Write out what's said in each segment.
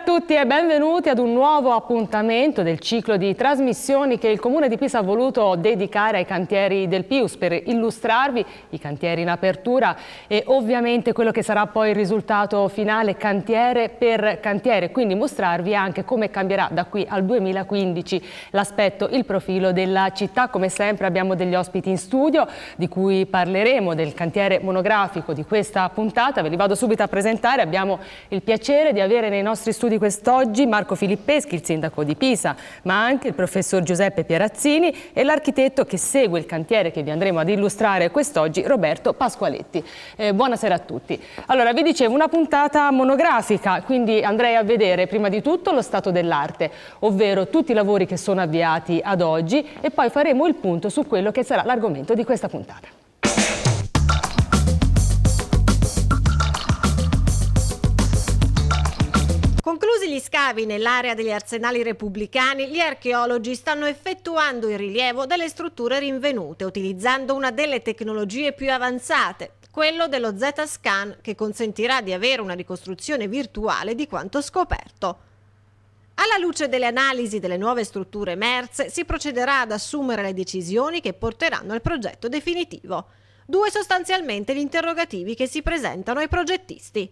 up tutti e benvenuti ad un nuovo appuntamento del ciclo di trasmissioni che il Comune di Pisa ha voluto dedicare ai cantieri del Pius per illustrarvi i cantieri in apertura e ovviamente quello che sarà poi il risultato finale cantiere per cantiere, quindi mostrarvi anche come cambierà da qui al 2015 l'aspetto, il profilo della città. Come sempre abbiamo degli ospiti in studio di cui parleremo del cantiere monografico di questa puntata, ve li vado subito a presentare, abbiamo il piacere di avere nei nostri studi questa quest'oggi Marco Filippeschi, il sindaco di Pisa, ma anche il professor Giuseppe Pierazzini e l'architetto che segue il cantiere che vi andremo ad illustrare quest'oggi, Roberto Pasqualetti. Eh, buonasera a tutti. Allora, vi dicevo, una puntata monografica, quindi andrei a vedere prima di tutto lo stato dell'arte, ovvero tutti i lavori che sono avviati ad oggi e poi faremo il punto su quello che sarà l'argomento di questa puntata. scavi nell'area degli arsenali repubblicani, gli archeologi stanno effettuando il rilievo delle strutture rinvenute, utilizzando una delle tecnologie più avanzate, quello dello Z-Scan, che consentirà di avere una ricostruzione virtuale di quanto scoperto. Alla luce delle analisi delle nuove strutture emerse, si procederà ad assumere le decisioni che porteranno al progetto definitivo. Due sostanzialmente gli interrogativi che si presentano ai progettisti.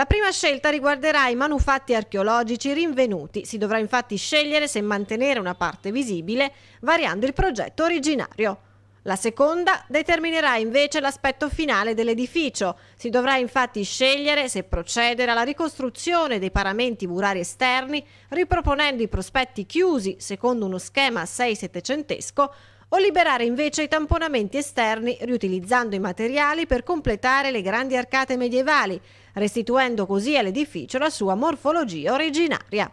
La prima scelta riguarderà i manufatti archeologici rinvenuti. Si dovrà infatti scegliere se mantenere una parte visibile variando il progetto originario. La seconda determinerà invece l'aspetto finale dell'edificio. Si dovrà infatti scegliere se procedere alla ricostruzione dei paramenti murari esterni, riproponendo i prospetti chiusi secondo uno schema 6-700 o liberare invece i tamponamenti esterni riutilizzando i materiali per completare le grandi arcate medievali, restituendo così all'edificio la sua morfologia originaria.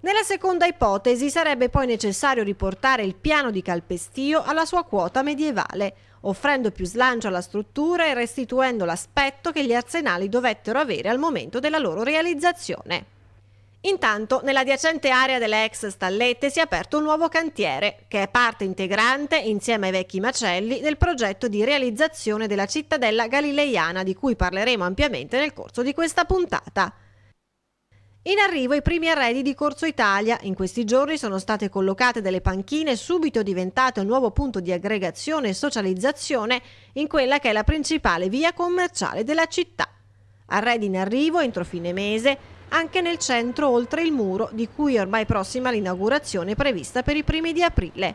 Nella seconda ipotesi sarebbe poi necessario riportare il piano di calpestio alla sua quota medievale, offrendo più slancio alla struttura e restituendo l'aspetto che gli arsenali dovettero avere al momento della loro realizzazione. Intanto, nell'adiacente area delle ex stallette si è aperto un nuovo cantiere, che è parte integrante, insieme ai vecchi macelli, del progetto di realizzazione della cittadella galileiana di cui parleremo ampiamente nel corso di questa puntata. In arrivo i primi arredi di Corso Italia. In questi giorni sono state collocate delle panchine subito diventate un nuovo punto di aggregazione e socializzazione in quella che è la principale via commerciale della città. Arredi in arrivo entro fine mese, anche nel centro oltre il muro di cui è ormai prossima l'inaugurazione prevista per i primi di aprile.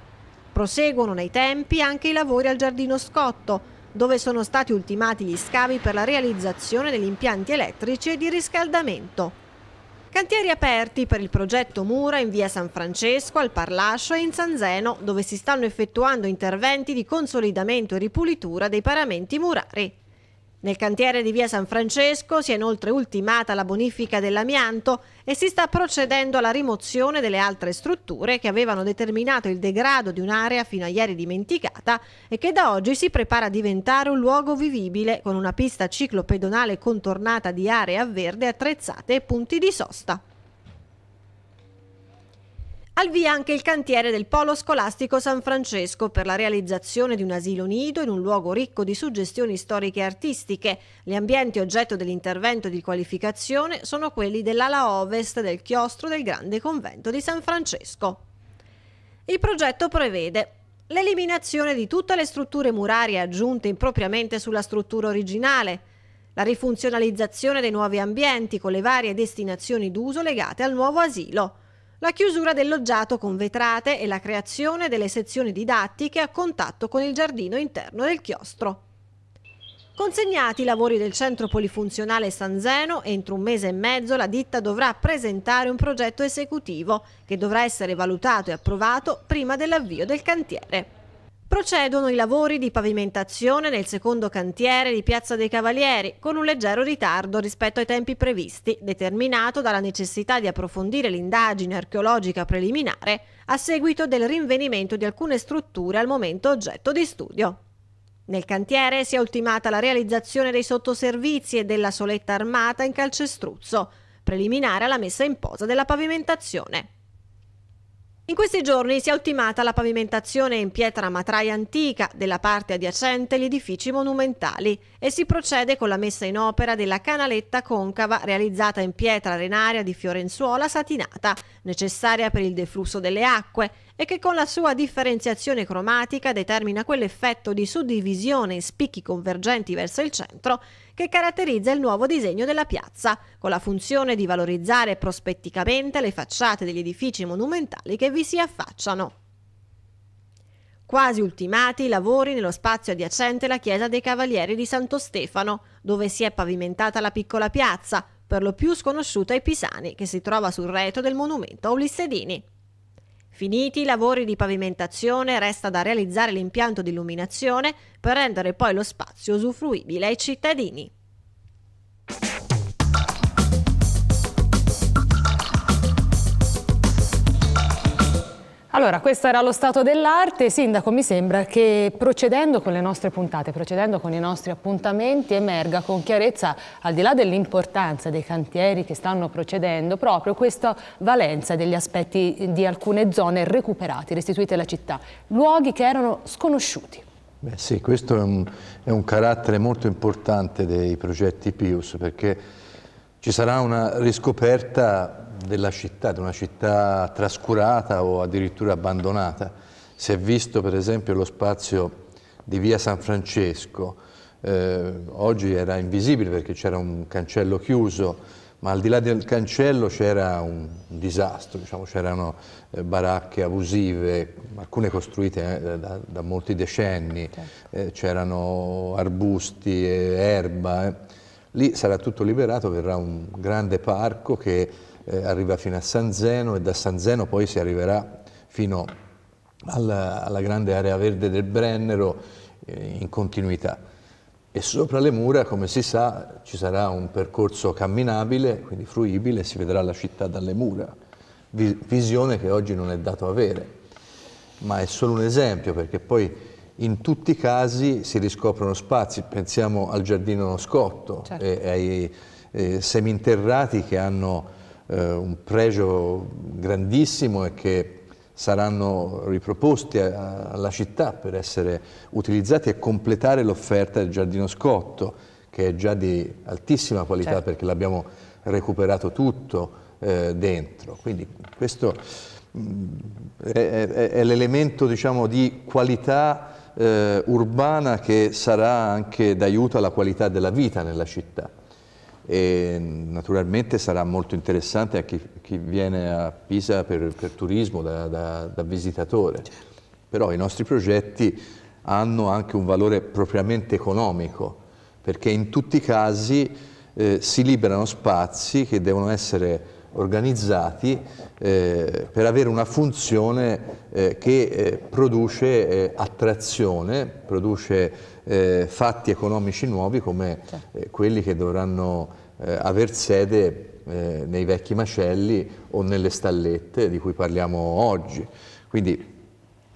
Proseguono nei tempi anche i lavori al Giardino Scotto, dove sono stati ultimati gli scavi per la realizzazione degli impianti elettrici e di riscaldamento. Cantieri aperti per il progetto Mura in via San Francesco, al Parlascio e in San Zeno, dove si stanno effettuando interventi di consolidamento e ripulitura dei paramenti murari. Nel cantiere di via San Francesco si è inoltre ultimata la bonifica dell'amianto e si sta procedendo alla rimozione delle altre strutture che avevano determinato il degrado di un'area fino a ieri dimenticata e che da oggi si prepara a diventare un luogo vivibile con una pista ciclopedonale contornata di aree a verde attrezzate e punti di sosta. Al via anche il cantiere del Polo Scolastico San Francesco per la realizzazione di un asilo nido in un luogo ricco di suggestioni storiche e artistiche. Gli ambienti oggetto dell'intervento di qualificazione sono quelli dell'ala ovest del chiostro del Grande Convento di San Francesco. Il progetto prevede l'eliminazione di tutte le strutture murarie aggiunte impropriamente sulla struttura originale, la rifunzionalizzazione dei nuovi ambienti con le varie destinazioni d'uso legate al nuovo asilo, la chiusura del loggiato con vetrate e la creazione delle sezioni didattiche a contatto con il giardino interno del chiostro. Consegnati i lavori del centro polifunzionale San Zeno, entro un mese e mezzo la ditta dovrà presentare un progetto esecutivo che dovrà essere valutato e approvato prima dell'avvio del cantiere. Procedono i lavori di pavimentazione nel secondo cantiere di Piazza dei Cavalieri, con un leggero ritardo rispetto ai tempi previsti, determinato dalla necessità di approfondire l'indagine archeologica preliminare a seguito del rinvenimento di alcune strutture al momento oggetto di studio. Nel cantiere si è ultimata la realizzazione dei sottoservizi e della soletta armata in calcestruzzo, preliminare alla messa in posa della pavimentazione. In questi giorni si è ultimata la pavimentazione in pietra matraia antica della parte adiacente agli edifici monumentali e si procede con la messa in opera della canaletta concava realizzata in pietra arenaria di fiorenzuola satinata, necessaria per il deflusso delle acque e che con la sua differenziazione cromatica determina quell'effetto di suddivisione in spicchi convergenti verso il centro che caratterizza il nuovo disegno della piazza, con la funzione di valorizzare prospetticamente le facciate degli edifici monumentali che vi si affacciano. Quasi ultimati i lavori nello spazio adiacente la chiesa dei Cavalieri di Santo Stefano, dove si è pavimentata la piccola piazza, per lo più sconosciuta ai pisani, che si trova sul retro del monumento a Ulissedini finiti i lavori di pavimentazione, resta da realizzare l'impianto di illuminazione per rendere poi lo spazio usufruibile ai cittadini. Allora, questo era lo stato dell'arte. Sindaco, mi sembra che procedendo con le nostre puntate, procedendo con i nostri appuntamenti, emerga con chiarezza, al di là dell'importanza dei cantieri che stanno procedendo, proprio questa valenza degli aspetti di alcune zone recuperate, restituite alla città, luoghi che erano sconosciuti. Beh sì, questo è un, è un carattere molto importante dei progetti Pius, perché ci sarà una riscoperta della città, di una città trascurata o addirittura abbandonata. Si è visto per esempio lo spazio di via San Francesco, eh, oggi era invisibile perché c'era un cancello chiuso, ma al di là del cancello c'era un disastro, diciamo, c'erano eh, baracche abusive, alcune costruite eh, da, da, molti decenni, certo. eh, c'erano arbusti, eh, erba. Eh. Lì sarà tutto liberato, verrà un grande parco che eh, arriva fino a San Zeno e da San Zeno poi si arriverà fino alla, alla grande area verde del Brennero eh, in continuità. E sopra le mura, come si sa, ci sarà un percorso camminabile, quindi fruibile, si vedrà la città dalle mura, visione che oggi non è dato avere. Ma è solo un esempio, perché poi in tutti i casi si riscoprono spazi, pensiamo al giardino scotto certo. e eh, ai eh, seminterrati che hanno eh, un pregio grandissimo e che saranno riproposti a, a, alla città per essere utilizzati e completare l'offerta del giardino scotto che è già di altissima qualità certo. perché l'abbiamo recuperato tutto eh, dentro. Quindi questo mh, mm, è, è, è l'elemento diciamo, di qualità eh, urbana che sarà anche d'aiuto alla qualità della vita nella città e naturalmente sarà molto interessante a chi, chi viene a Pisa per, per turismo, da, da, da visitatore. Certo. Però i nostri progetti hanno anche un valore propriamente economico, perché in tutti i casi eh, si liberano spazi che devono essere organizzati eh, per avere una funzione eh, che eh, produce eh, attrazione, produce eh, fatti economici nuovi come certo. quelli che dovranno eh, aver sede eh, nei vecchi macelli o nelle stallette di cui parliamo oggi. Quindi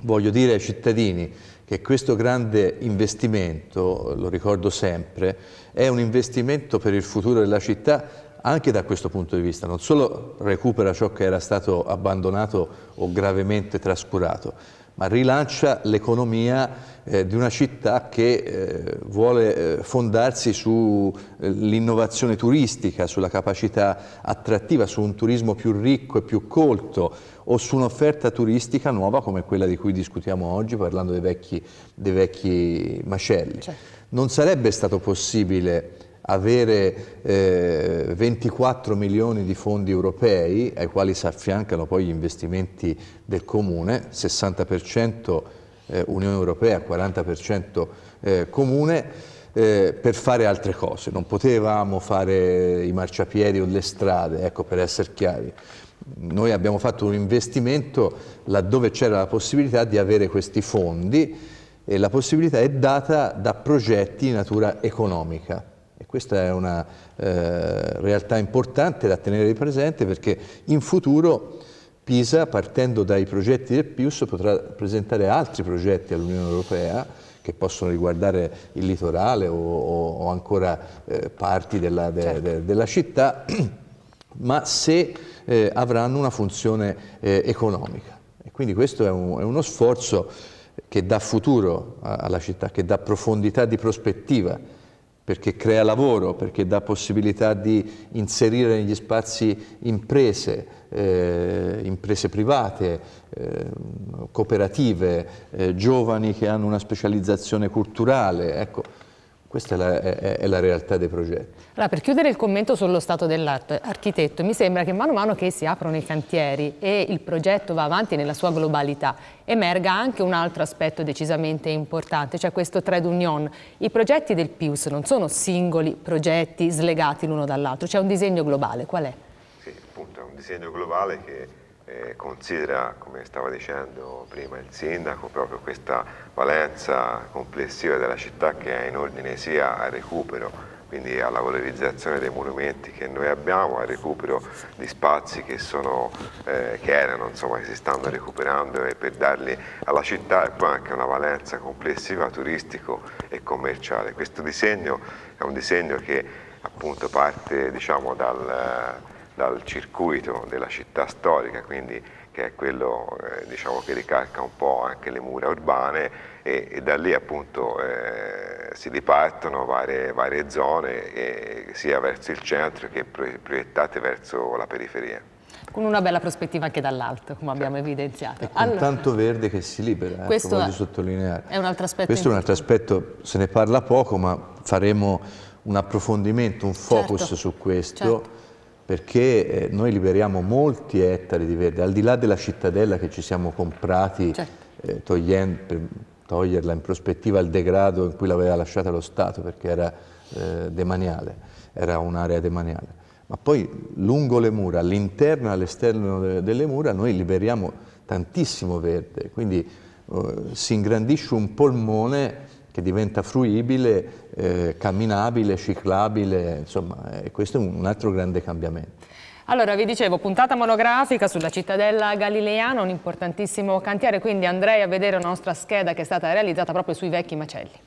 voglio dire ai cittadini che questo grande investimento, lo ricordo sempre, è un investimento per il futuro della città anche da questo punto di vista, non solo recupera ciò che era stato abbandonato o gravemente trascurato, ma rilancia l'economia eh, di una città che eh, vuole eh, fondarsi sull'innovazione eh, turistica, sulla capacità attrattiva, su un turismo più ricco e più colto o su un'offerta turistica nuova come quella di cui discutiamo oggi parlando dei vecchi, dei vecchi macelli. Certo. Non sarebbe stato possibile avere eh, 24 milioni di fondi europei ai quali si affiancano poi gli investimenti del Comune, 60% eh, Unione Europea, 40% eh, Comune, eh, per fare altre cose. Non potevamo fare i marciapiedi o le strade, ecco, per essere chiari. Noi abbiamo fatto un investimento laddove c'era la possibilità di avere questi fondi e la possibilità è data da progetti di natura economica. E questa è una eh, realtà importante da tenere presente perché in futuro Pisa, partendo dai progetti del PIUS, potrà presentare altri progetti all'Unione Europea che possono riguardare il litorale o, o ancora eh, parti della, de, certo. de, della città, ma se eh, avranno una funzione eh, economica. E quindi questo è, un, è uno sforzo che dà futuro alla città, che dà profondità di prospettiva perché crea lavoro, perché dà possibilità di inserire negli spazi imprese, eh, imprese private, eh, cooperative, eh, giovani che hanno una specializzazione culturale. Ecco, questa è la, è, è la, realtà dei progetti. Allora, per chiudere il commento sullo stato dell'arte, architetto, mi sembra che mano a mano che si aprono i cantieri e il progetto va avanti nella sua globalità, emerga anche un altro aspetto decisamente importante, cioè questo trade union. I progetti del PIUS non sono singoli progetti slegati l'uno dall'altro, c'è un disegno globale, qual è? Sì, appunto, è un disegno globale che considera, come stava dicendo prima il sindaco, proprio questa valenza complessiva della città che è in ordine sia al recupero quindi alla valorizzazione dei monumenti che noi abbiamo, al recupero di spazi che, sono, eh, che erano, insomma, che si stanno recuperando e per darli alla città e poi anche una valenza complessiva turistico e commerciale. Questo disegno è un disegno che appunto parte diciamo, dal dal circuito della città storica, quindi che è quello eh, diciamo, che ricalca un po' anche le mura urbane e, e da lì appunto eh, si dipartono varie, varie zone eh, sia verso il centro che proiettate verso la periferia. Con una bella prospettiva anche dall'alto, come abbiamo certo. evidenziato. E con allora, tanto verde che si libera, eh, questo ecco, voglio sottolineare. È un altro aspetto. Questo è un altro aspetto, se ne parla poco, ma faremo un approfondimento, un focus certo, su questo. Certo perché eh, noi liberiamo molti ettari di verde, al di là della cittadella che ci siamo comprati certo. eh, togliendo, per toglierla in prospettiva al degrado in cui l'aveva lasciata lo Stato perché era eh, demaniale, era un'area demaniale. Ma poi lungo le mura, all'interno e all'esterno de delle mura, noi liberiamo tantissimo verde, quindi eh, si ingrandisce un polmone che diventa fruibile, eh, camminabile, ciclabile, insomma, eh, questo è un altro grande cambiamento. Allora, vi dicevo, puntata monografica sulla cittadella galileana, un importantissimo cantiere, quindi andrei a vedere una nostra scheda che è stata realizzata proprio sui vecchi macelli.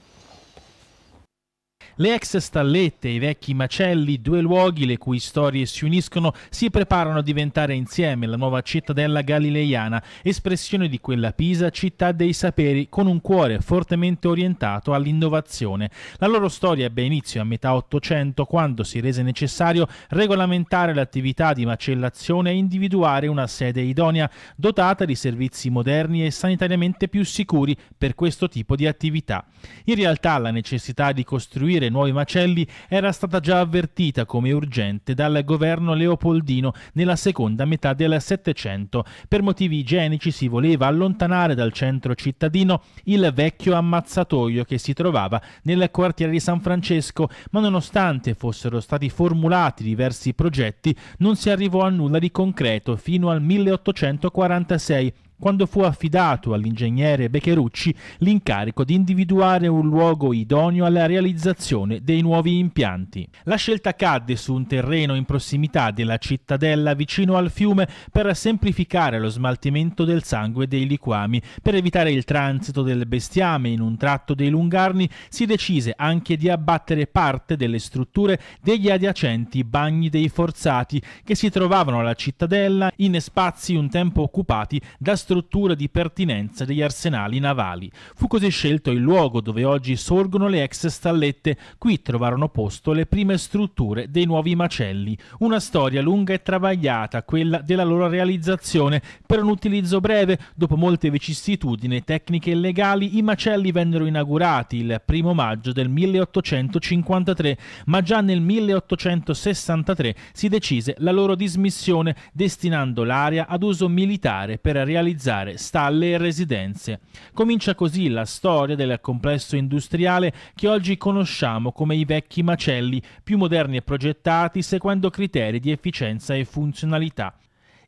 Le ex stallette, i vecchi macelli, due luoghi le cui storie si uniscono, si preparano a diventare insieme la nuova cittadella galileiana, espressione di quella Pisa, città dei saperi, con un cuore fortemente orientato all'innovazione. La loro storia ebbe inizio a metà Ottocento, quando si rese necessario regolamentare l'attività di macellazione e individuare una sede idonea, dotata di servizi moderni e sanitariamente più sicuri per questo tipo di attività. In realtà la necessità di costruire costruire nuovi macelli era stata già avvertita come urgente dal governo leopoldino nella seconda metà del Settecento. Per motivi igienici si voleva allontanare dal centro cittadino il vecchio ammazzatoio che si trovava nel quartiere di San Francesco, ma nonostante fossero stati formulati diversi progetti, non si arrivò a nulla di concreto fino al 1846 quando fu affidato all'ingegnere Beccherucci l'incarico di individuare un luogo idoneo alla realizzazione dei nuovi impianti. La scelta cadde su un terreno in prossimità della cittadella vicino al fiume per semplificare lo smaltimento del sangue dei liquami. Per evitare il transito del bestiame in un tratto dei Lungarni si decise anche di abbattere parte delle strutture degli adiacenti bagni dei forzati che si trovavano alla cittadella in spazi un tempo occupati da strutture struttura di pertinenza degli arsenali navali. Fu così scelto il luogo dove oggi sorgono le ex stallette. Qui trovarono posto le prime strutture dei nuovi macelli. Una storia lunga e travagliata, quella della loro realizzazione. Per un utilizzo breve, dopo molte vicissitudini tecniche e legali, i macelli vennero inaugurati il primo maggio del 1853, ma già nel 1863 si decise la loro dismissione, destinando l'area ad uso militare per realizzare realizzare stalle e residenze. Comincia così la storia del complesso industriale che oggi conosciamo come i vecchi macelli, più moderni e progettati secondo criteri di efficienza e funzionalità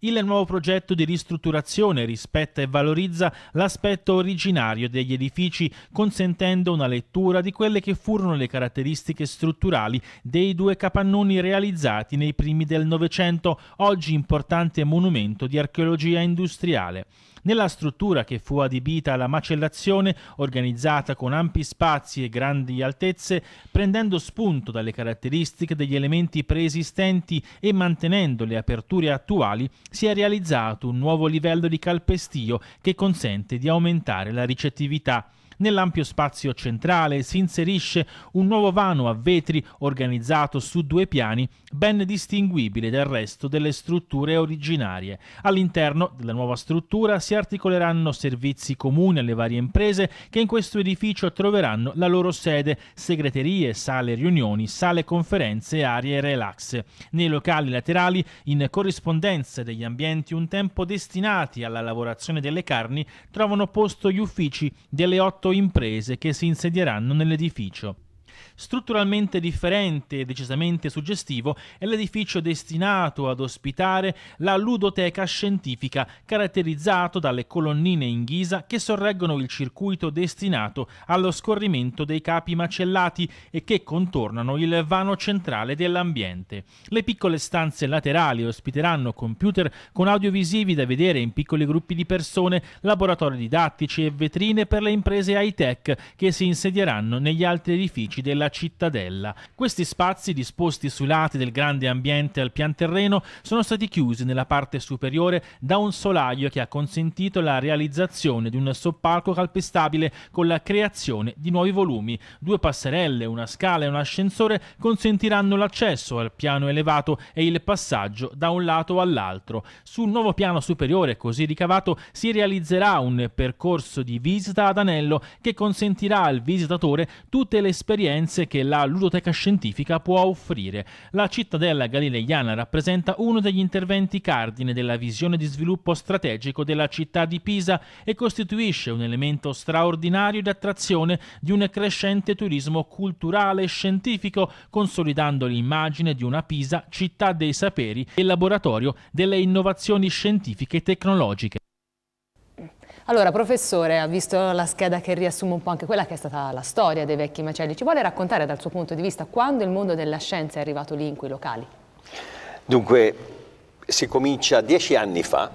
il nuovo progetto di ristrutturazione rispetta e valorizza l'aspetto originario degli edifici, consentendo una lettura di quelle che furono le caratteristiche strutturali dei due capannoni realizzati nei primi del Novecento, oggi importante monumento di archeologia industriale. Nella struttura che fu adibita alla macellazione, organizzata con ampi spazi e grandi altezze, prendendo spunto dalle caratteristiche degli elementi preesistenti e mantenendo le aperture attuali, si è realizzato un nuovo livello di calpestio che consente di aumentare la ricettività. Nell'ampio spazio centrale si inserisce un nuovo vano a vetri organizzato su due piani, ben distinguibile dal resto delle strutture originarie. All'interno della nuova struttura si articoleranno servizi comuni alle varie imprese che in questo edificio troveranno la loro sede, segreterie, sale riunioni, sale conferenze e aree relax. Nei locali laterali, in corrispondenza degli ambienti un tempo destinati alla lavorazione delle carni, trovano posto gli uffici delle otto imprese che si insedieranno nell'edificio. Strutturalmente differente e decisamente suggestivo è l'edificio destinato ad ospitare la ludoteca scientifica, caratterizzato dalle colonnine in ghisa che sorreggono il circuito destinato allo scorrimento dei capi macellati e che contornano il vano centrale dell'ambiente. Le piccole stanze laterali ospiteranno computer con audiovisivi da vedere in piccoli gruppi di persone, laboratori didattici e vetrine per le imprese high-tech che si insedieranno negli altri edifici del della cittadella. Questi spazi, disposti sui lati del grande ambiente al pian terreno, sono stati chiusi nella parte superiore da un solaio che ha consentito la realizzazione di un soppalco calpestabile con la creazione di nuovi volumi. Due passerelle, una scala e un ascensore consentiranno l'accesso al piano elevato e il passaggio da un lato all'altro. Sul nuovo piano superiore così ricavato si realizzerà un percorso di visita ad anello che consentirà al visitatore tutte le esperienze esperienze che la ludoteca scientifica può offrire. La cittadella galileiana rappresenta uno degli interventi cardine della visione di sviluppo strategico della città di Pisa e costituisce un elemento straordinario di attrazione di un crescente turismo culturale e scientifico, consolidando l'immagine di una Pisa città dei saperi e laboratorio delle innovazioni scientifiche e tecnologiche. Allora, professore, ha visto la scheda che riassume un po' anche quella che è stata la storia dei vecchi macelli. Ci vuole raccontare dal suo punto di vista quando il mondo della scienza è arrivato lì in quei locali? Dunque, si comincia dieci anni fa.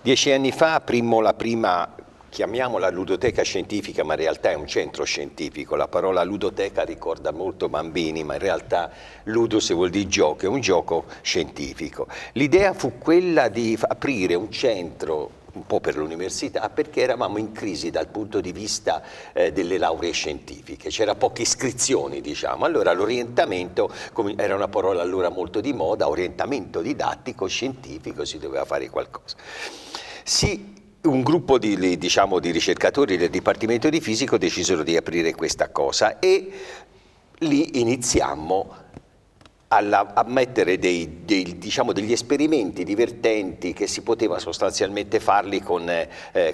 Dieci anni fa aprimmo la prima chiamiamola ludoteca scientifica, ma in realtà è un centro scientifico. La parola ludoteca ricorda molto bambini, ma in realtà ludo vuol dire gioco, è un gioco scientifico. L'idea fu quella di aprire un centro un po' per l'università, perché eravamo in crisi dal punto di vista eh, delle lauree scientifiche, c'era poche iscrizioni diciamo, allora l'orientamento era una parola allora molto di moda, orientamento didattico, scientifico, si doveva fare qualcosa. Si un gruppo di, diciamo, di, ricercatori del Dipartimento di Fisico decisero di aprire questa cosa e lì iniziammo alla, a mettere dei, dei, diciamo degli esperimenti divertenti che si poteva sostanzialmente farli con, eh,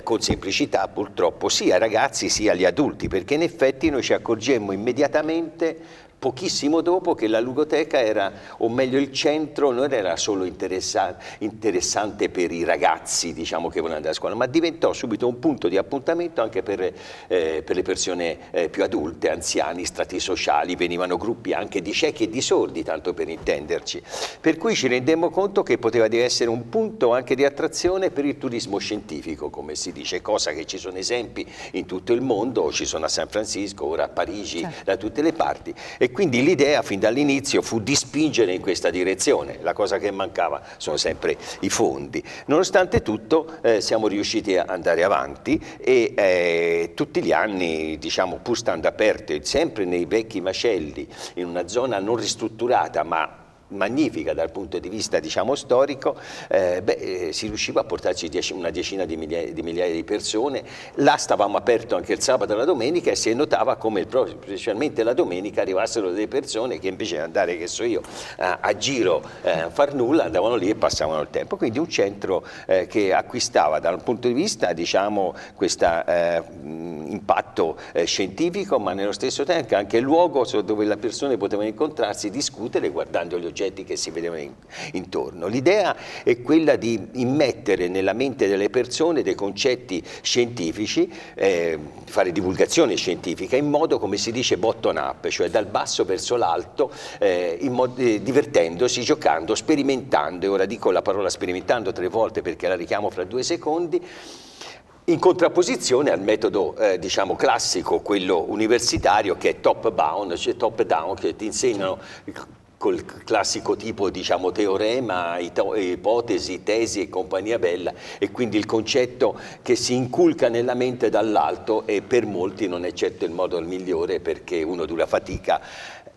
con, semplicità purtroppo sia ai ragazzi sia agli adulti perché in effetti noi ci accorgemmo immediatamente pochissimo dopo che la ludoteca era, o meglio il centro, non era solo interessa interessante per i ragazzi diciamo, che volevano andare a scuola, ma diventò subito un punto di appuntamento anche per, eh, per le persone eh, più adulte, anziani, strati sociali, venivano gruppi anche di ciechi e di sordi, tanto per intenderci. Per cui ci rendemmo conto che poteva essere un punto anche di attrazione per il turismo scientifico, come si dice, cosa che ci sono esempi in tutto il mondo, ci sono a San Francisco, ora a Parigi, certo. da tutte le parti. E quindi l'idea fin dall'inizio fu di spingere in questa direzione, la cosa che mancava sono sempre i fondi. Nonostante tutto eh, siamo riusciti ad andare avanti e eh, tutti gli anni, diciamo, pur stando aperti, sempre nei vecchi macelli, in una zona non ristrutturata ma magnifica dal punto di vista diciamo, storico, eh, beh, eh, si riusciva a portarci dieci, una decina di migliaia, di migliaia, di persone, là stavamo aperto anche il sabato e la domenica e si notava come specialmente la domenica arrivassero delle persone che invece di andare che so io, a, a giro eh, a far nulla andavano lì e passavano il tempo, quindi un centro eh, che acquistava dal punto di vista diciamo, questo eh, impatto eh, scientifico ma nello stesso tempo anche il luogo dove le persone potevano incontrarsi, discutere guardando gli oggetti oggetti che si vedevano in, intorno. L'idea è quella di immettere nella mente delle persone dei concetti scientifici, eh, fare divulgazione scientifica in modo come si dice bottom up, cioè dal basso verso l'alto, eh, eh, divertendosi, giocando, sperimentando, e ora dico la parola sperimentando tre volte perché la richiamo fra due secondi, in contrapposizione al metodo eh, diciamo classico, quello universitario che è top down cioè top down, che ti insegnano col classico tipo diciamo, teorema, ipotesi, tesi e compagnia bella e quindi il concetto che si inculca nella mente dall'alto e per molti non è certo il modo migliore perché uno dura fatica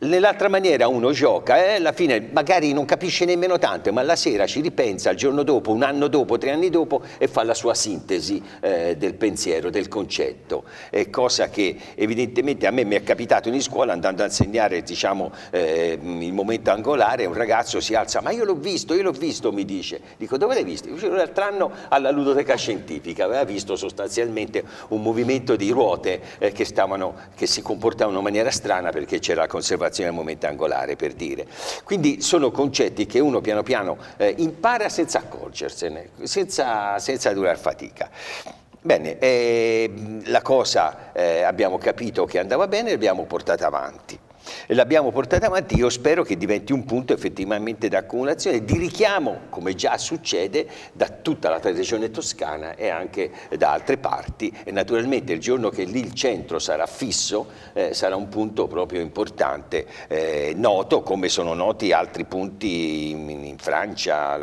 Nell'altra maniera uno gioca eh? alla fine magari non capisce nemmeno tanto, ma la sera ci ripensa il giorno dopo, un anno dopo, tre anni dopo e fa la sua sintesi eh, del pensiero, del concetto. È cosa che evidentemente a me mi è capitato in scuola andando a insegnare diciamo, eh, il momento angolare, un ragazzo si alza, ma io l'ho visto, io l'ho visto, mi dice. Dico dove l'hai visto? l'altro anno alla ludoteca scientifica, aveva visto sostanzialmente un movimento di ruote eh, che, stavano, che si comportavano in maniera strana perché c'era la conservazione oscillazione al momento angolare, per dire. Quindi sono concetti che uno piano piano eh, impara senza accorgersene, senza, senza durar fatica. Bene, eh, la cosa eh, abbiamo capito che andava bene e l'abbiamo portata avanti l'abbiamo portata avanti, io spero che diventi un punto effettivamente d'accumulazione, di richiamo, come già succede, da tutta la tradizione toscana e anche da altre parti e naturalmente il giorno che lì il centro sarà fisso eh, sarà un punto proprio importante, eh, noto come sono noti altri punti in, in Francia,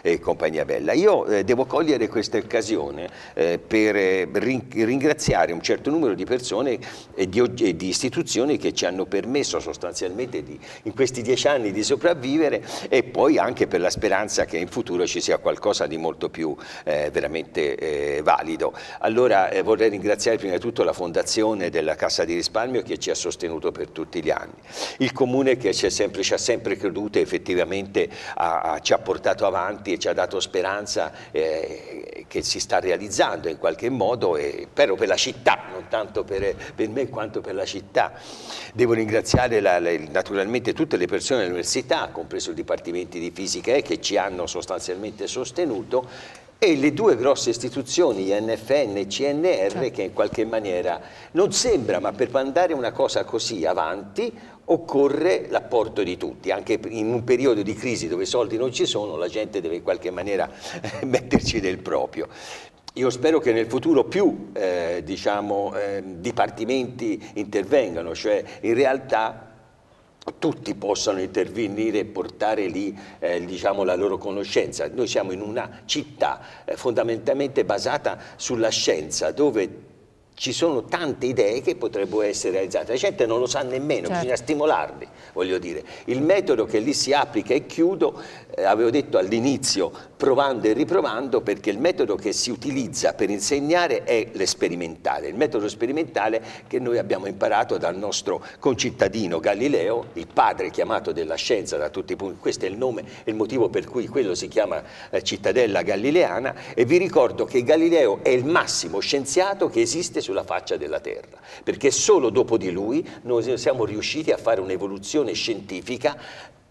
e compagnia bella. Io eh, devo cogliere questa occasione eh, per eh, ringraziare un certo numero di persone e di, e di, istituzioni che ci hanno permesso sostanzialmente di, in questi dieci anni di sopravvivere e poi anche per la speranza che in futuro ci sia qualcosa di molto più eh, veramente eh, valido. Allora eh, vorrei ringraziare prima di tutto la Fondazione della Cassa di Risparmio che ci ha sostenuto per tutti gli anni, il Comune che ci ha sempre, sempre creduto e effettivamente ha, ha, ci ha portato avanti avanti e ci ha dato speranza eh, che si sta realizzando in qualche modo, e spero per la città, non tanto per, per me quanto per la città. Devo ringraziare la, la, naturalmente tutte le persone dell'università, compreso il Dipartimento di Fisica, eh, che ci hanno sostanzialmente sostenuto e le due grosse istituzioni, INFN e CNR, certo. che in qualche maniera non sembra, ma per mandare una cosa così avanti, occorre l'apporto di tutti, anche in un periodo di crisi dove i soldi non ci sono, la gente deve in qualche maniera eh, metterci del proprio. Io spero che nel futuro più eh, diciamo, eh, dipartimenti intervengano, cioè in realtà tutti possano intervenire e portare lì eh, diciamo, la loro conoscenza. Noi siamo in una città eh, fondamentalmente basata sulla scienza, dove ci sono tante idee che potrebbero essere realizzate, la gente non lo sa nemmeno, certo. bisogna stimolarli, voglio dire. Il metodo che lì si applica, e chiudo, eh, avevo detto all'inizio, provando e riprovando, perché il metodo che si utilizza per insegnare è l'esperimentale, il metodo sperimentale che noi abbiamo imparato dal nostro concittadino Galileo, il padre chiamato della scienza da tutti i punti, questo è il nome e il motivo per cui quello si chiama eh, cittadella galileana e vi ricordo che Galileo è il massimo scienziato che esiste sulla faccia della Terra, perché solo dopo di lui noi siamo riusciti a fare un'evoluzione scientifica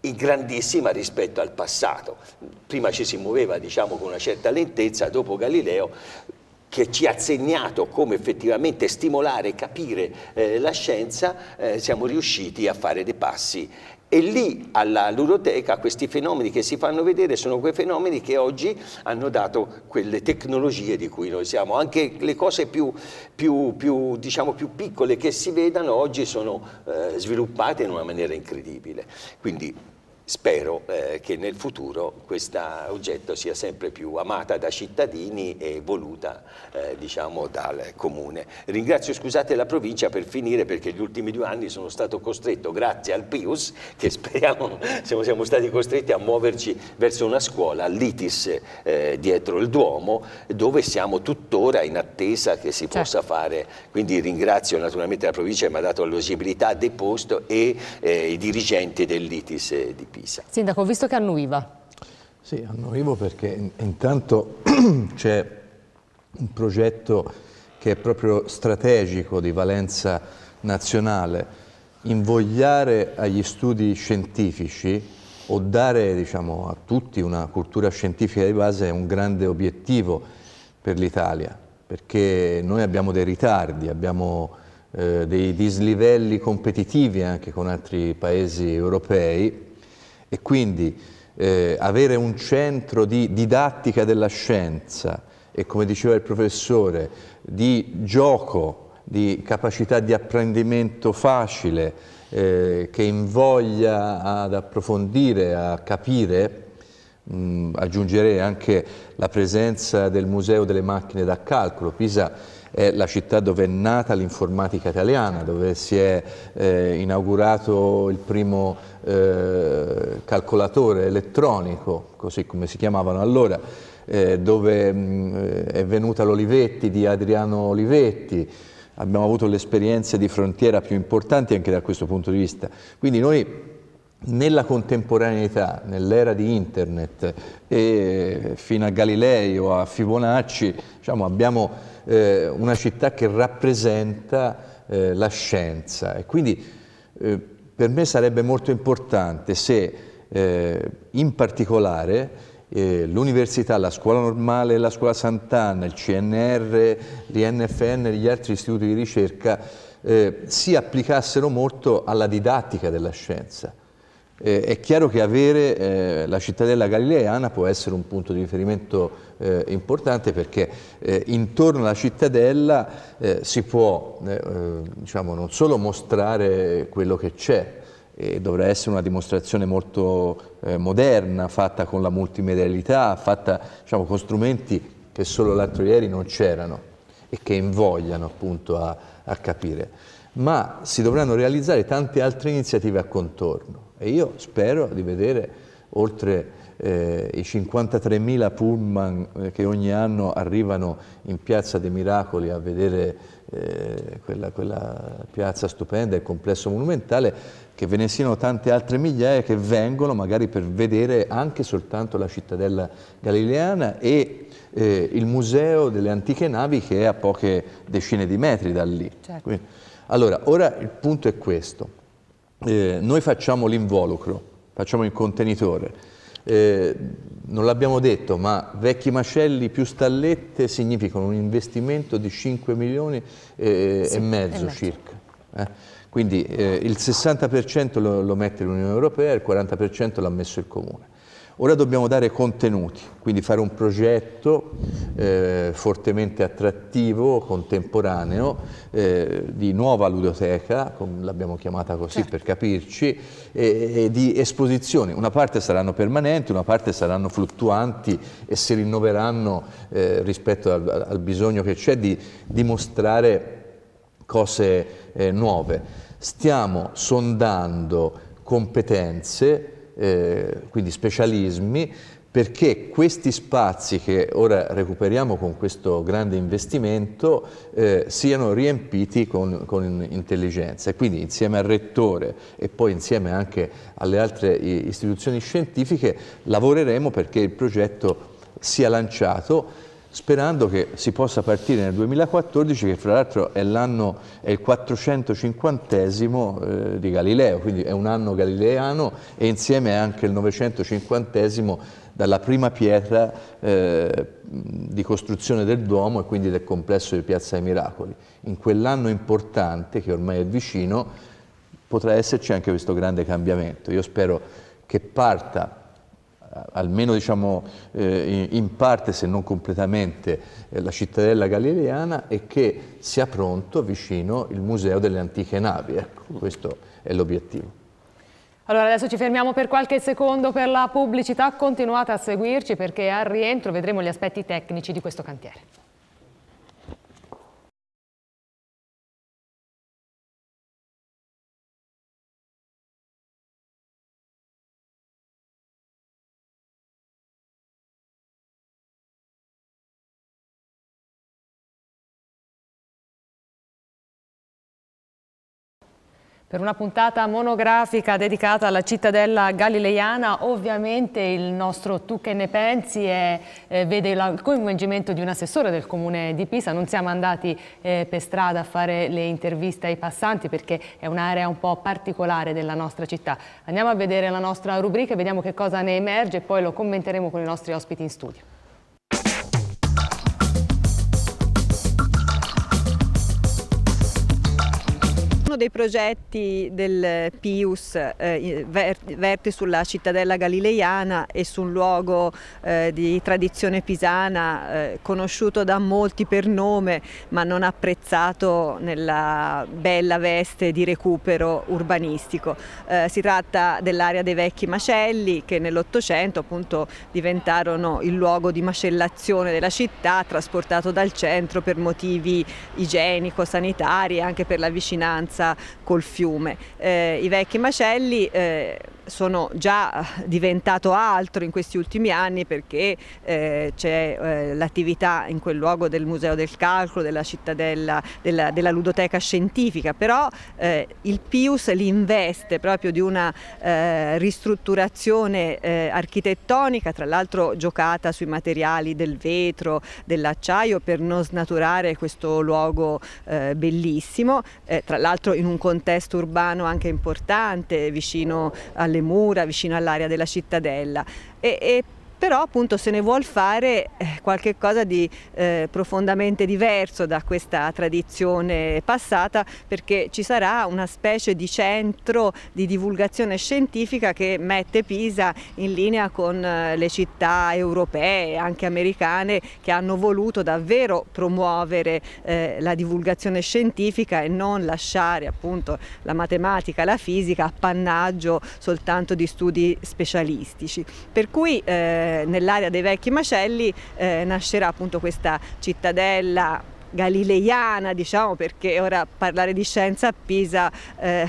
in grandissima rispetto al passato. Prima ci si muoveva diciamo, con una certa lentezza, dopo Galileo che ci ha segnato come effettivamente stimolare e capire eh, la scienza, eh, siamo riusciti a fare dei passi e lì alla ludoteca questi fenomeni che si fanno vedere sono quei fenomeni che oggi hanno dato quelle tecnologie di cui noi siamo. Anche le cose più, più, più, diciamo, più piccole che si vedano oggi sono eh, sviluppate in una maniera incredibile. Quindi spero eh, che nel futuro questo oggetto sia sempre più amata da cittadini e voluta eh, diciamo, dal comune. Ringrazio scusate la provincia per finire perché gli ultimi due anni sono stato costretto grazie al Pius che speriamo siamo, siamo stati costretti a muoverci verso una scuola l'ITIS eh, dietro il Duomo dove siamo tuttora in attesa che si certo. possa fare quindi ringrazio naturalmente la provincia che mi ha dato la possibilità, deposto e eh, i dirigenti dell'ITIS eh, di Pius. Pisa. Sindaco, ho visto che annuiva. Sì, annuivo perché intanto c'è un progetto che è proprio strategico di valenza nazionale, invogliare agli studi scientifici o dare diciamo, a tutti una cultura scientifica di base è un grande obiettivo per l'Italia, perché noi abbiamo dei ritardi, abbiamo eh, dei dislivelli competitivi anche con altri paesi europei e quindi eh, avere un centro di didattica della scienza e, come diceva il professore, di gioco, di capacità di apprendimento facile, eh, che invoglia ad approfondire, a capire, mh, mm, aggiungerei anche la presenza del Museo delle Macchine da Calcolo. Pisa è la città dove è nata l'informatica italiana, dove si è eh, inaugurato il primo eh, calcolatore elettronico, così come si chiamavano allora, eh, dove mh, mm, è venuta l'Olivetti di Adriano Olivetti, abbiamo avuto le esperienze di frontiera più importanti anche da questo punto di vista. Quindi noi nella contemporaneità, nell'era di internet e fino a Galilei o a Fibonacci, diciamo, abbiamo eh, una città che rappresenta eh, la scienza e quindi eh, per me sarebbe molto importante se eh, in particolare eh, l'università, la scuola normale, la scuola Sant'Anna, il CNR, l'INFN e gli altri istituti di ricerca eh, si applicassero molto alla didattica della scienza. Eh, è chiaro che avere eh, la cittadella galileana può essere un punto di riferimento eh, importante perché eh, intorno alla cittadella eh, si può eh, diciamo, non solo mostrare quello che c'è, e dovrà essere una dimostrazione molto moderna, fatta con la multimedialità, fatta diciamo, con strumenti che solo l'altro ieri non c'erano e che invogliano appunto a, a capire. Ma si dovranno realizzare tante altre iniziative a contorno e io spero di vedere oltre eh, i 53.000 pullman eh, che ogni anno arrivano in Piazza dei Miracoli a vedere eh, quella, quella, piazza stupenda, il complesso monumentale, che ve ne siano tante altre migliaia che vengono magari per vedere anche soltanto la cittadella galileana e eh, il museo delle antiche navi che è a poche decine di metri da lì. Certo. Quindi, allora, ora il punto è questo eh, noi facciamo l'involucro, facciamo il contenitore. Eh, non l'abbiamo detto, ma vecchi macelli più stallette significano un investimento di 5 milioni eh, sì, e, mezzo e, mezzo circa. Eh. Quindi eh, il 60% lo, lo mette l'Unione Europea e il 40% l'ha messo il Comune. Ora dobbiamo dare contenuti, quindi fare un progetto eh, fortemente attrattivo, contemporaneo, eh, di nuova ludoteca, come l'abbiamo chiamata così certo. per capirci, e, e, di esposizioni. Una parte saranno permanenti, una parte saranno fluttuanti e si rinnoveranno eh, rispetto al, al, bisogno che c'è di dimostrare cose eh, nuove. Stiamo sondando competenze, eh, quindi specialismi, perché questi spazi che ora recuperiamo con questo grande investimento eh, siano riempiti con, con, intelligenza. E quindi insieme al Rettore e poi insieme anche alle altre istituzioni scientifiche lavoreremo perché il progetto sia lanciato sperando che si possa partire nel 2014, che fra l'altro è l'anno, è il 450 eh, di Galileo, quindi è un anno galileano e insieme è anche il 950 dalla prima pietra eh, di costruzione del Duomo e quindi del complesso di Piazza dei Miracoli. In quell'anno importante, che ormai è vicino, potrà esserci anche questo grande cambiamento. Io spero che parta almeno diciamo, eh, in parte se non completamente eh, la cittadella galileana e che sia pronto vicino il museo delle antiche navi. Ecco, questo è l'obiettivo. Allora adesso ci fermiamo per qualche secondo per la pubblicità, continuate a seguirci perché al rientro vedremo gli aspetti tecnici di questo cantiere. Per una puntata monografica dedicata alla cittadella galileiana, ovviamente il nostro tu che ne pensi è, eh, vede il coinvolgimento di un assessore del comune di Pisa. Non siamo andati eh, per strada a fare le interviste ai passanti perché è un'area un po' particolare della nostra città. Andiamo a vedere la nostra rubrica e vediamo che cosa ne emerge e poi lo commenteremo con i nostri ospiti in studio. uno dei progetti del Pius eh, verte sulla cittadella galileiana e su un luogo eh, di tradizione pisana eh, conosciuto da molti per nome ma non apprezzato nella bella veste di recupero urbanistico. Eh, si tratta dell'area dei vecchi macelli che nell'Ottocento appunto diventarono il luogo di macellazione della città trasportato dal centro per motivi igienico-sanitari e anche per la vicinanza col fiume. Eh, I vecchi macelli eh, sono già eh, diventato altro in questi ultimi anni perché eh, c'è eh, l'attività in quel luogo del Museo del Calcolo, della cittadella, della, della ludoteca scientifica, però eh, il Pius l'investe proprio di una eh, ristrutturazione eh, architettonica, tra l'altro giocata sui materiali del vetro, dell'acciaio per non snaturare questo luogo bellissimo, tra l'altro in un contesto urbano anche importante, vicino alle alle mura, vicino all'area della cittadella. E, e però appunto se ne vuol fare eh, qualcosa di eh, profondamente diverso da questa tradizione passata perché ci sarà una specie di centro di divulgazione scientifica che mette Pisa in linea con eh, le città europee, e anche americane, che hanno voluto davvero promuovere eh, la divulgazione scientifica e non lasciare appunto la matematica, la fisica appannaggio soltanto di studi specialistici. Per cui eh, eh, nell'area dei vecchi macelli eh, nascerà appunto questa cittadella galileiana, diciamo, perché ora parlare di scienza a Pisa eh,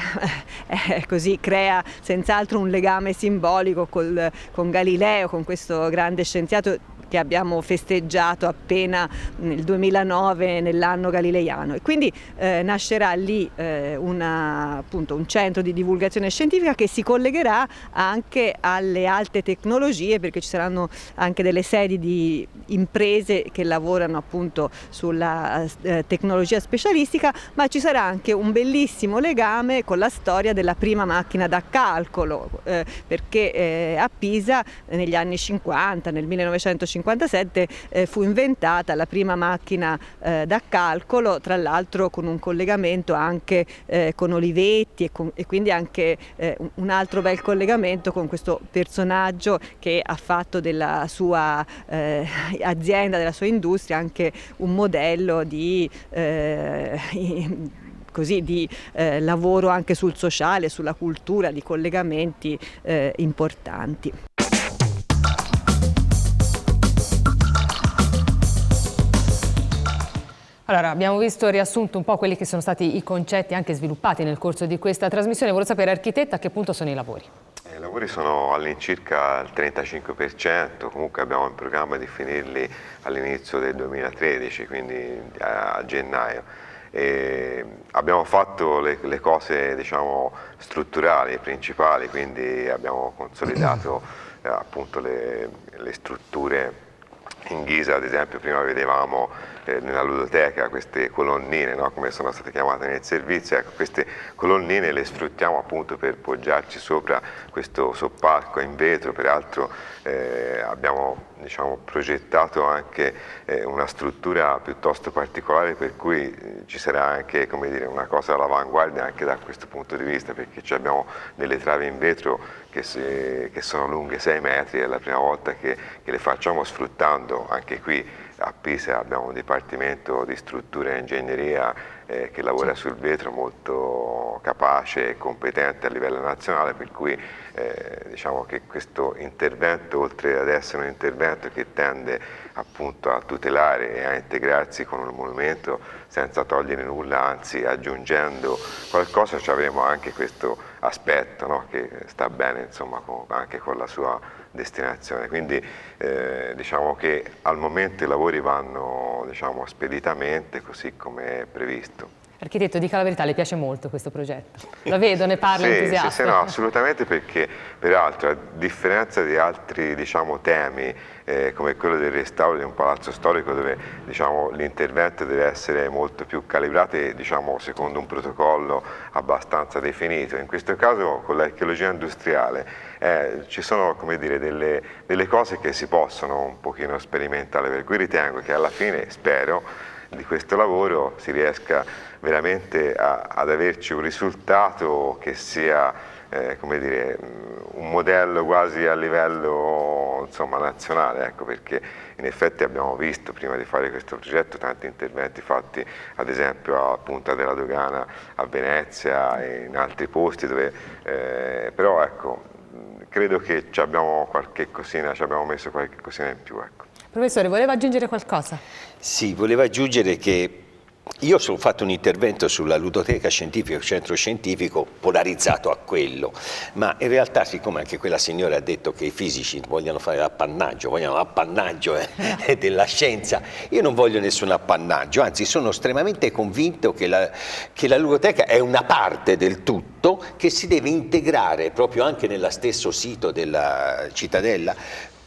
eh, così crea senz'altro un legame simbolico col, con Galileo, con questo grande scienziato che abbiamo festeggiato appena nel 2009 nell'anno galileiano e quindi eh, nascerà lì eh, una, appunto, un centro di divulgazione scientifica che si collegherà anche alle alte tecnologie perché ci saranno anche delle sedi di imprese che lavorano appunto sulla eh, tecnologia specialistica ma ci sarà anche un bellissimo legame con la storia della prima macchina da calcolo eh, perché eh, a Pisa negli anni 50, nel 1950 1957 eh, fu inventata la prima macchina eh, da calcolo, tra l'altro con un collegamento anche eh, con Olivetti e, con, e quindi anche eh, un altro bel collegamento con questo personaggio che ha fatto della sua eh, azienda, della sua industria anche un modello di... Eh, così, di eh, lavoro anche sul sociale, sulla cultura, di collegamenti eh, importanti. Allora, abbiamo visto riassunto un po' quelli che sono stati i concetti anche sviluppati nel corso di questa trasmissione. Volevo sapere, architetta, a che punto sono i lavori? Eh, I lavori sono all'incirca il 35%, comunque abbiamo in programma di finirli all'inizio del 2013, quindi a gennaio. E abbiamo fatto le, le cose diciamo, strutturali, principali, quindi abbiamo consolidato eh, appunto le, le strutture in Ghisa, ad esempio, prima vedevamo eh, nella ludoteca queste colonnine, no? come sono state chiamate nel servizio, ecco, queste colonnine le sfruttiamo appunto per poggiarci sopra questo soppalco in vetro, peraltro eh, abbiamo diciamo, progettato anche eh, una struttura piuttosto particolare per cui eh, ci sarà anche dire, una cosa all'avanguardia anche da questo punto di vista, perché abbiamo delle travi in vetro che, se, che sono lunghe 6 metri, è la prima volta che, che le facciamo sfruttando anche qui a Pisa abbiamo un dipartimento di struttura e ingegneria eh, che lavora sul vetro molto capace e competente a livello nazionale per cui eh, diciamo che questo intervento oltre ad essere un intervento che tende appunto a tutelare e a integrarsi con il monumento senza togliere nulla, anzi aggiungendo qualcosa ci avremo anche questo aspetto no? che sta bene insomma, con, anche con la sua destinazione. Quindi eh, diciamo che al momento i lavori vanno diciamo, speditamente così come è previsto. Architetto, dica la verità, le piace molto questo progetto. Lo vedo, ne parlo sì, entusiasta. Sì, sì, no, assolutamente perché, peraltro, a differenza di altri diciamo, temi, eh, come quello del restauro di un palazzo storico dove diciamo, l'intervento deve essere molto più calibrato e diciamo, secondo un protocollo abbastanza definito. In questo caso con l'archeologia industriale eh, ci sono dire, delle, delle cose che si possono un pochino sperimentare, per cui ritengo che alla fine, spero, di questo lavoro si riesca veramente a, ad averci un risultato che sia eh, dire, mm, un modello quasi a livello insomma, nazionale, ecco, perché in effetti abbiamo visto prima di fare questo progetto tanti interventi fatti ad esempio a Punta della Dogana, a Venezia e in altri posti dove eh, però ecco, mm, credo che ci abbiamo qualche cosina, ci abbiamo messo qualche cosina in più. Ecco. Professore, voleva aggiungere qualcosa? Sì, voleva aggiungere che io ho fatto un intervento sulla ludoteca scientifica, centro scientifico, polarizzato a quello, ma in realtà siccome anche quella signora ha detto che i fisici vogliono fare l'appannaggio, vogliono l'appannaggio eh, della scienza, io non voglio nessun appannaggio, anzi sono estremamente convinto che la, che la ludoteca è una parte del tutto che si deve integrare proprio anche nello stesso sito della cittadella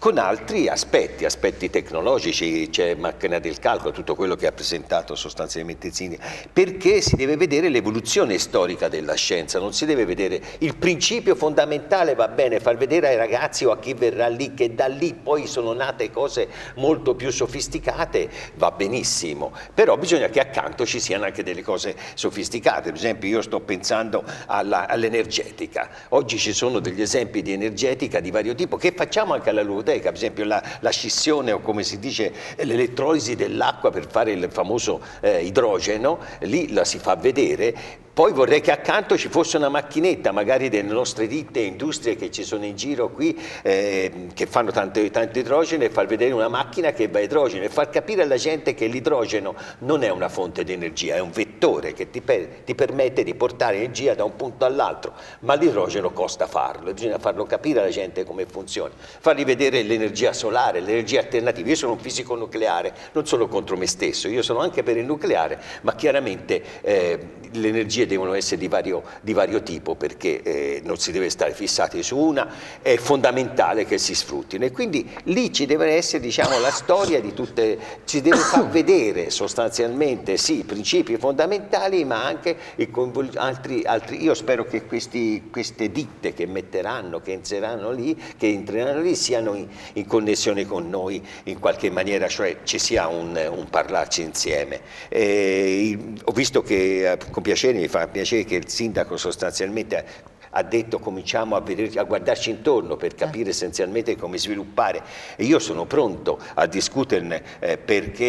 con altri aspetti, aspetti tecnologici, c'è macchina del calcolo, tutto quello che ha presentato sostanzialmente Zini, perché si deve vedere l'evoluzione storica della scienza, non si deve vedere il principio fondamentale, va bene, far vedere ai ragazzi o a chi verrà lì che da lì poi sono nate cose molto più sofisticate, va benissimo, però bisogna che accanto ci siano anche delle cose sofisticate, per esempio io sto pensando all'energetica, all oggi ci sono degli esempi di energetica di vario tipo che facciamo anche alla luna, biblioteca, per esempio la, la scissione o come si dice eh, l'elettrolisi dell'acqua per fare il famoso eh, idrogeno, lì la si fa vedere. Poi vorrei che accanto ci fosse una macchinetta, magari delle nostre ditte e industrie che ci sono in giro qui, eh, che fanno tanto, tanto idrogeno, e far vedere una macchina che va a idrogeno e far capire alla gente che l'idrogeno non è una fonte di energia, è un vettore che ti, per, ti permette di portare energia da un punto all'altro, ma l'idrogeno costa farlo, e bisogna farlo capire alla gente come funziona, fargli vedere l'energia solare, le energie alternative. Io sono un fisico nucleare, non sono contro me stesso, io sono anche per il nucleare, ma chiaramente eh, le energie devono essere di vario, di vario tipo perché eh, non si deve stare fissati su una, è fondamentale che si sfruttino e quindi lì ci deve essere diciamo, la storia di tutte, ci deve far vedere sostanzialmente sì, principi fondamentali ma anche altri, altri, io spero che questi, queste ditte che metteranno, che inseriranno lì, che entreranno lì siano in, in connessione con noi in qualche maniera, cioè ci sia un, un parlarci insieme. E eh, ho visto che eh, con piacere, mi fa piacere che il sindaco sostanzialmente ha detto cominciamo a, vederci, a guardarci intorno per certo. capire essenzialmente come sviluppare e io sono pronto a discuterne eh, perché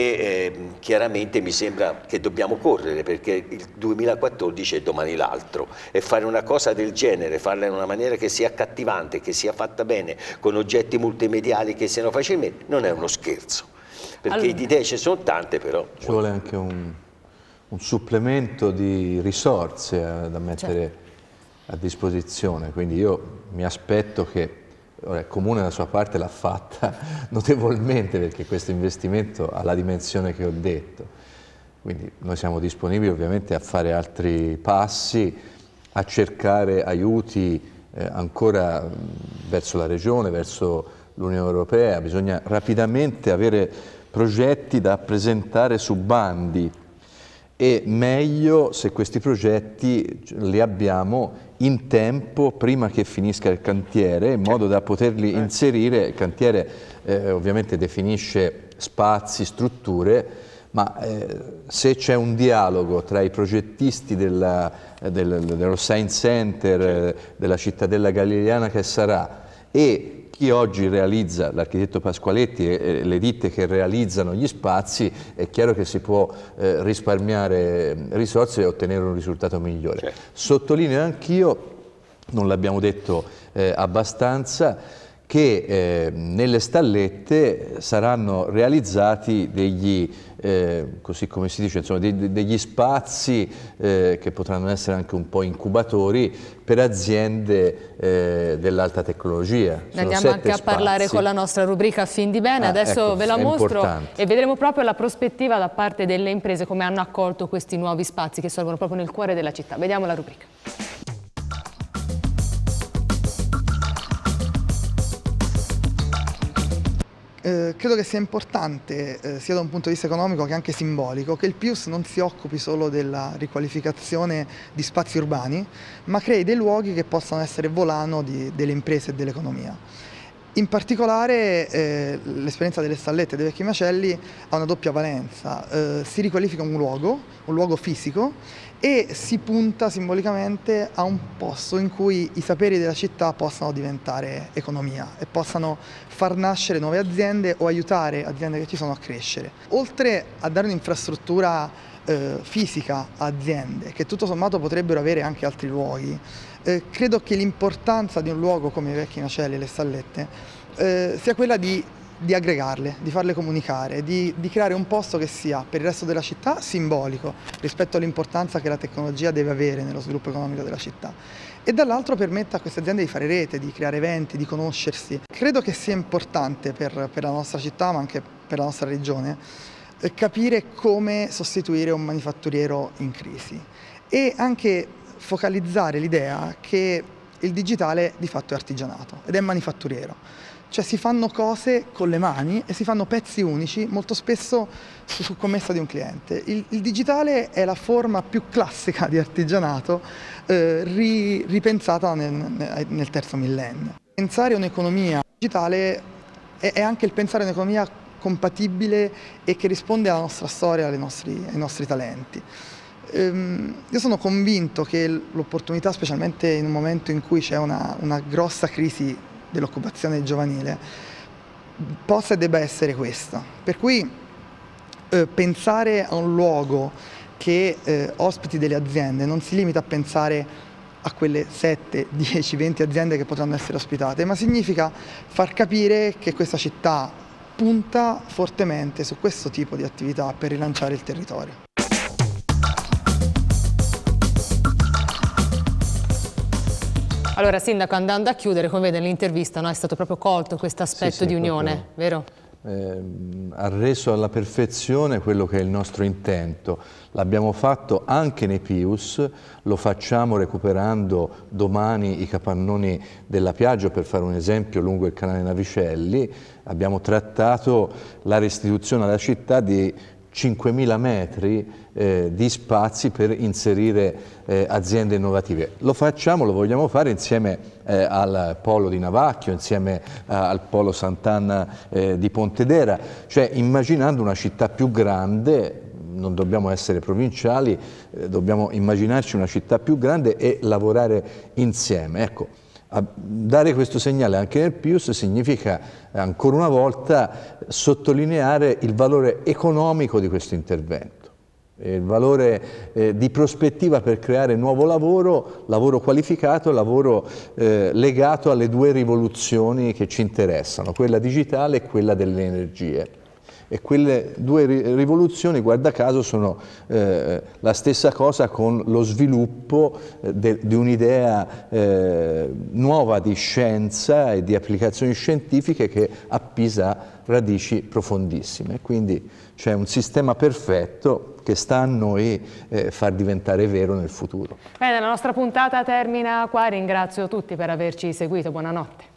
eh, chiaramente mi sembra che dobbiamo correre perché il 2014 è domani l'altro e fare una cosa del genere, farla in una maniera che sia accattivante, che sia fatta bene, con oggetti multimediali che siano facilmente, non è uno scherzo perché allora, di idee ci sono tante però. Ci vuole anche un, un supplemento di risorse eh, da mettere certo a disposizione, quindi io mi aspetto che il Comune la sua parte l'ha fatta notevolmente perché questo investimento ha la dimensione che ho detto, quindi noi siamo disponibili ovviamente a fare altri passi, a cercare aiuti eh, ancora verso la Regione, verso l'Unione Europea, bisogna rapidamente avere progetti da presentare su bandi e meglio se questi progetti li abbiamo in tempo prima che finisca il cantiere in modo da poterli eh. inserire. Il cantiere eh, ovviamente definisce spazi, strutture, ma eh, se c'è un dialogo tra i progettisti della, del, dello Science Center, della cittadella galileana che sarà e chi oggi realizza, l'architetto Pasqualetti e le ditte che realizzano gli spazi, è chiaro che si può eh, risparmiare risorse e ottenere un risultato migliore. Certo. Sottolineo anch'io, non l'abbiamo detto eh, abbastanza, che eh, nelle stallette saranno realizzati degli, eh, così come si dice, insomma, de degli spazi eh, che potranno essere anche un po' incubatori per aziende eh, dell'alta tecnologia. Sono Andiamo anche a spazi. parlare con la nostra rubrica Fin di Bene, ah, adesso ecco, ve la mostro importante. e vedremo proprio la prospettiva da parte delle imprese, come hanno accolto questi nuovi spazi che sorgono proprio nel cuore della città. Vediamo la rubrica. Eh, credo che sia importante, eh, sia da un punto di vista economico che anche simbolico, che il Pius non si occupi solo della riqualificazione di spazi urbani, ma crei dei luoghi che possano essere volano di, delle imprese e dell'economia. In particolare eh, l'esperienza delle stallette e dei vecchi macelli ha una doppia valenza, eh, si riqualifica un luogo, un luogo fisico e si punta simbolicamente a un posto in cui i saperi della città possano diventare economia e possano far nascere nuove aziende o aiutare aziende che ci sono a crescere. Oltre a dare un'infrastruttura eh, fisica a aziende che tutto sommato potrebbero avere anche altri luoghi, eh, credo che l'importanza di un luogo come i vecchi nacelli e le stallette eh, sia quella di di aggregarle, di farle comunicare, di, di, creare un posto che sia per il resto della città simbolico rispetto all'importanza che la tecnologia deve avere nello sviluppo economico della città e dall'altro permetta a queste aziende di fare rete, di creare eventi, di conoscersi. Credo che sia importante per, per la nostra città ma anche per la nostra regione eh, capire come sostituire un manifatturiero in crisi e anche focalizzare l'idea che il digitale di fatto è artigianato ed è manifatturiero. Cioè si fanno cose con le mani e si fanno pezzi unici molto spesso su, su commessa di un cliente. Il, il, digitale è la forma più classica di artigianato eh, ri, ripensata nel, nel terzo millennio. Pensare un'economia digitale è, è anche il pensare un'economia compatibile e che risponde alla nostra storia, nostri, ai nostri talenti. Ehm, io sono convinto che l'opportunità, specialmente in un momento in cui c'è una, una grossa crisi dell'occupazione giovanile, possa e debba essere questa. Per cui eh, pensare a un luogo che eh, ospiti delle aziende non si limita a pensare a quelle 7, 10, 20 aziende che potranno essere ospitate, ma significa far capire che questa città punta fortemente su questo tipo di attività per rilanciare il territorio. Allora, Sindaco, andando a chiudere, come vede nell'intervista, no, è stato proprio colto questo aspetto sì, sì, di unione, proprio, vero? Eh, ha reso alla perfezione quello che è il nostro intento. L'abbiamo fatto anche nei Pius, lo facciamo recuperando domani i capannoni della Piaggio, per fare un esempio, lungo il canale Navicelli. Abbiamo trattato la restituzione alla città di 5.000 metri eh, di spazi per inserire eh, aziende innovative. Lo facciamo, lo vogliamo fare insieme eh, al Polo di Navacchio, insieme eh, al Polo Sant'Anna eh, di Pontedera, cioè immaginando una città più grande, non dobbiamo essere provinciali, eh, dobbiamo immaginarci una città più grande e lavorare insieme. Ecco, Dare questo segnale anche nel Pius significa eh, ancora una volta sottolineare il valore economico di questo intervento, il valore eh, di prospettiva per creare nuovo lavoro, lavoro qualificato, lavoro eh, legato alle due rivoluzioni che ci interessano, quella digitale e quella delle energie. E quelle due rivoluzioni, guarda caso, sono eh, la stessa cosa con lo sviluppo eh, di un'idea eh, nuova di scienza e di applicazioni scientifiche che appisa radici profondissime. Quindi c'è un sistema perfetto che sta a noi eh, far diventare vero nel futuro. Bene, la nostra puntata termina qua. Ringrazio tutti per averci seguito. Buonanotte.